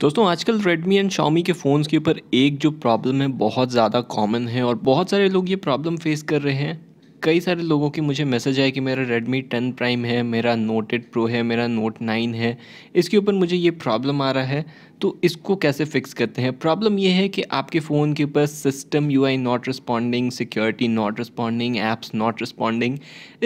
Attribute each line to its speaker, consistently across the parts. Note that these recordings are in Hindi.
Speaker 1: दोस्तों आजकल Redmi एंड Xiaomi के फ़ोन्स के ऊपर एक जो प्रॉब्लम है बहुत ज़्यादा कॉमन है और बहुत सारे लोग ये प्रॉब्लम फेस कर रहे हैं कई सारे लोगों के मुझे मैसेज आए कि मेरा Redmi 10 प्राइम है मेरा Note 8 Pro है मेरा Note 9 है इसके ऊपर मुझे ये प्रॉब्लम आ रहा है तो इसको कैसे फिक्स करते हैं प्रॉब्लम ये है कि आपके फ़ोन के ऊपर system U I not responding security not responding apps not responding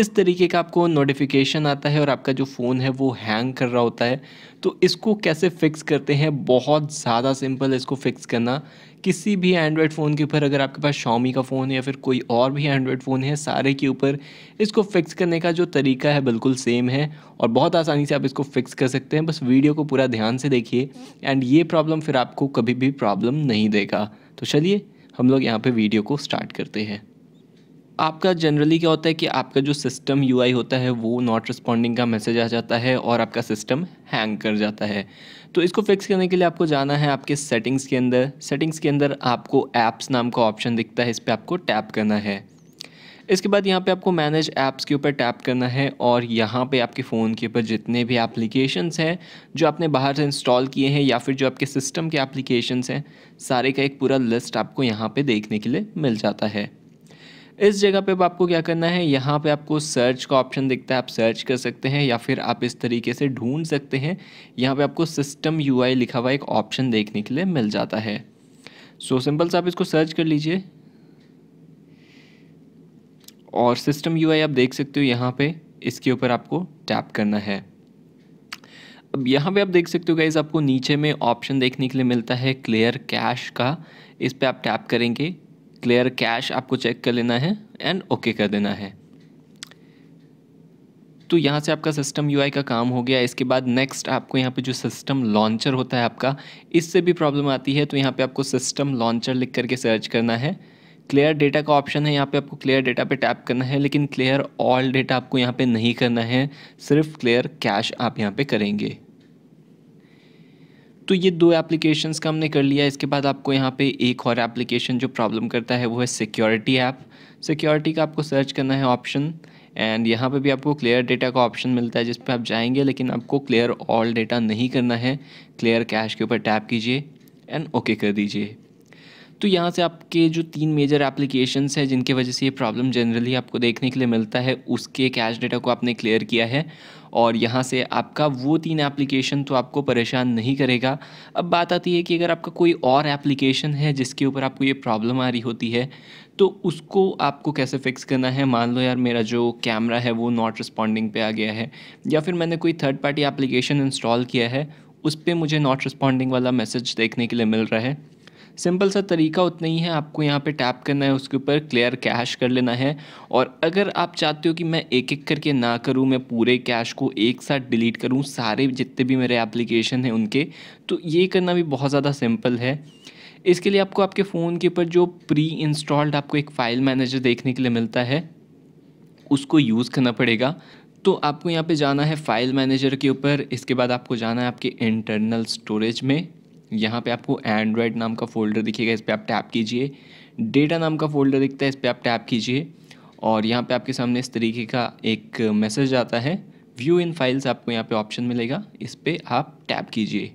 Speaker 1: इस तरीके का आपको नोटिफिकेशन आता है और आपका जो फ़ोन है वो हैंग कर रहा होता है तो इसको कैसे फ़िक्स करते हैं बहुत ज़्यादा सिंपल इसको फ़िक्स करना किसी भी एंड्रॉयड फ़ोन के ऊपर अगर आपके पास शॉमी का फ़ोन है या फिर कोई और भी एंड्रॉयड फ़ोन है सारे के ऊपर इसको फ़िक्स करने का जो तरीका है बिल्कुल सेम है और बहुत आसानी से आप इसको फ़िक्स कर सकते हैं बस वीडियो को पूरा ध्यान से देखिए एंड एंड ये प्रॉब्लम फिर आपको कभी भी प्रॉब्लम नहीं देगा तो चलिए हम लोग यहाँ पे वीडियो को स्टार्ट करते हैं आपका जनरली क्या होता है कि आपका जो सिस्टम यू होता है वो नॉट रिस्पॉन्डिंग का मैसेज आ जाता है और आपका सिस्टम हैंग कर जाता है तो इसको फिक्स करने के लिए आपको जाना है आपके सेटिंग्स के अंदर सेटिंग्स के अंदर आपको ऐप्स नाम का ऑप्शन दिखता है इस पर आपको टैप करना है इसके बाद यहाँ पे आपको मैनेज ऐप्स के ऊपर टैप करना है और यहाँ पे आपके फ़ोन के ऊपर जितने भी एप्लीकेशंस हैं जो आपने बाहर से इंस्टॉल किए हैं या फिर जो आपके सिस्टम के एप्लीकेशंस हैं सारे का एक पूरा लिस्ट आपको यहाँ पे देखने के लिए मिल जाता है इस जगह पे आपको क्या करना है यहाँ पे आपको सर्च का ऑप्शन दिखता है आप सर्च कर सकते हैं या फिर आप इस तरीके से ढूंढ सकते हैं यहाँ पे आपको सिस्टम यूआई लिखा हुआ एक ऑप्शन देखने के लिए मिल जाता है सो सिंपल से आप इसको सर्च कर लीजिए और सिस्टम यूआई आप देख सकते हो यहाँ पे इसके ऊपर आपको टैप करना है अब यहाँ पे आप देख सकते हो गाइज आपको नीचे में ऑप्शन देखने के लिए मिलता है क्लियर कैश का इस पर आप टैप करेंगे क्लियर कैश आपको चेक कर लेना है एंड ओके okay कर देना है तो यहाँ से आपका सिस्टम यूआई का काम हो गया इसके बाद नेक्स्ट आपको यहाँ पे जो सिस्टम लॉन्चर होता है आपका इससे भी प्रॉब्लम आती है तो यहाँ पे आपको सिस्टम लॉन्चर लिख करके सर्च करना है क्लियर डेटा का ऑप्शन है यहाँ पे आपको क्लियर डेटा पे टैप करना है लेकिन क्लियर ऑल डेटा आपको यहाँ पे नहीं करना है सिर्फ क्लियर कैश आप यहाँ पे करेंगे तो ये दो एप्लीकेशंस का हमने कर लिया इसके बाद आपको यहाँ पे एक और एप्लीकेशन जो प्रॉब्लम करता है वो है सिक्योरिटी ऐप सिक्योरिटी का आपको सर्च करना है ऑप्शन एंड यहाँ पे भी आपको क्लियर डेटा का ऑप्शन मिलता है जिस पर आप जाएंगे लेकिन आपको क्लियर ऑल डेटा नहीं करना है क्लियर कैश के ऊपर टैप कीजिए एंड ओके कर दीजिए तो यहाँ से आपके जो तीन मेजर एप्लीकेशंस हैं जिनके वजह से ये प्रॉब्लम जनरली आपको देखने के लिए मिलता है उसके कैश डेटा को आपने क्लियर किया है और यहाँ से आपका वो तीन एप्लीकेशन तो आपको परेशान नहीं करेगा अब बात आती है कि अगर आपका कोई और एप्लीकेशन है जिसके ऊपर आपको ये प्रॉब्लम आ रही होती है तो उसको आपको कैसे फिक्स करना है मान लो यार मेरा जो कैमरा है वो नॉट रिस्पॉन्डिंग पे आ गया है या फिर मैंने कोई थर्ड पार्टी एप्लीकेशन इंस्टॉल किया है उस पर मुझे नॉट रिस्पॉन्डिंग वाला मैसेज देखने के लिए मिल रहा है सिंपल सा तरीका उतना ही है आपको यहाँ पे टैप करना है उसके ऊपर क्लियर कैश कर लेना है और अगर आप चाहते हो कि मैं एक एक करके ना करूँ मैं पूरे कैश को एक साथ डिलीट करूँ सारे जितने भी मेरे एप्लीकेशन हैं उनके तो ये करना भी बहुत ज़्यादा सिंपल है इसके लिए आपको आपके फ़ोन के ऊपर जो प्री इंस्टॉल्ड आपको एक फ़ाइल मैनेजर देखने के लिए मिलता है उसको यूज़ करना पड़ेगा तो आपको यहाँ पे जाना है फाइल मैनेजर के ऊपर इसके बाद आपको जाना है आपके इंटरनल स्टोरेज में यहाँ पे आपको एंड्रॉयड नाम का फ़ोल्डर दिखेगा इस पर आप टैप कीजिए डेटा नाम का फ़ोल्डर दिखता है इस पर आप टैप कीजिए और यहाँ पे आपके सामने इस तरीके का एक मैसेज आता है व्यू इन फाइल्स आपको यहाँ पे ऑप्शन मिलेगा इस पर आप टैप कीजिए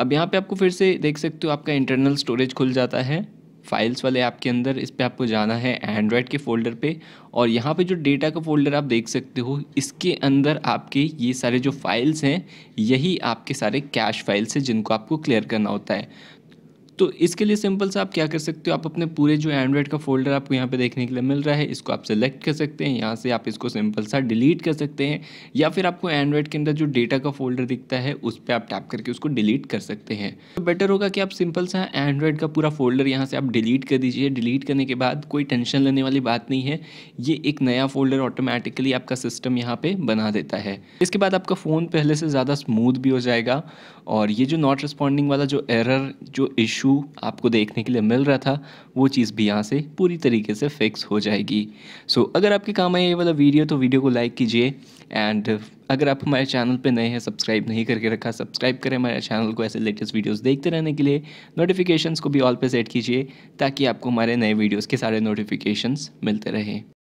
Speaker 1: अब यहाँ पे आपको फिर से देख सकते हो आपका इंटरनल स्टोरेज खुल जाता है फाइल्स वाले ऐप के अंदर इस पर आपको जाना है एंड्रॉयड के फोल्डर पे और यहाँ पे जो डेटा का फोल्डर आप देख सकते हो इसके अंदर आपके ये सारे जो फाइल्स हैं यही आपके सारे कैश फाइल्स हैं जिनको आपको क्लियर करना होता है तो इसके लिए सिंपल से आप क्या कर सकते हो आप अपने पूरे जो एंड्रॉयड का फोल्डर आपको यहाँ पे देखने के लिए मिल रहा है इसको आप सेलेक्ट कर सकते हैं यहाँ से आप इसको सिंपल सा डिलीट कर सकते हैं या फिर आपको एंड्रॉयड के अंदर जो डेटा का फोल्डर दिखता है उस पर आप टैप करके उसको डिलीट कर सकते हैं तो बेटर होगा कि आप सिंपल सा एंड्रॉयड का पूरा फोल्डर यहाँ से आप डिलीट कर दीजिए डिलीट करने के बाद कोई टेंशन लेने वाली बात नहीं है ये एक नया फोल्डर ऑटोमेटिकली आपका सिस्टम यहाँ पर बना देता है इसके बाद आपका फ़ोन पहले से ज़्यादा स्मूथ भी हो जाएगा और ये जो नॉट रिस्पॉन्डिंग वाला जो एरर जो इशू व्यू आपको देखने के लिए मिल रहा था वो चीज़ भी यहाँ से पूरी तरीके से फिक्स हो जाएगी सो so, अगर आपके काम आए ये वाला वीडियो तो वीडियो को लाइक कीजिए एंड अगर आप हमारे चैनल पे नए हैं सब्सक्राइब नहीं करके रखा सब्सक्राइब करें हमारे चैनल को ऐसे लेटेस्ट वीडियोस देखते रहने के लिए नोटिफिकेशंस को भी ऑल पे सेट कीजिए ताकि आपको हमारे नए वीडियोस के सारे नोटिफिकेशंस मिलते रहें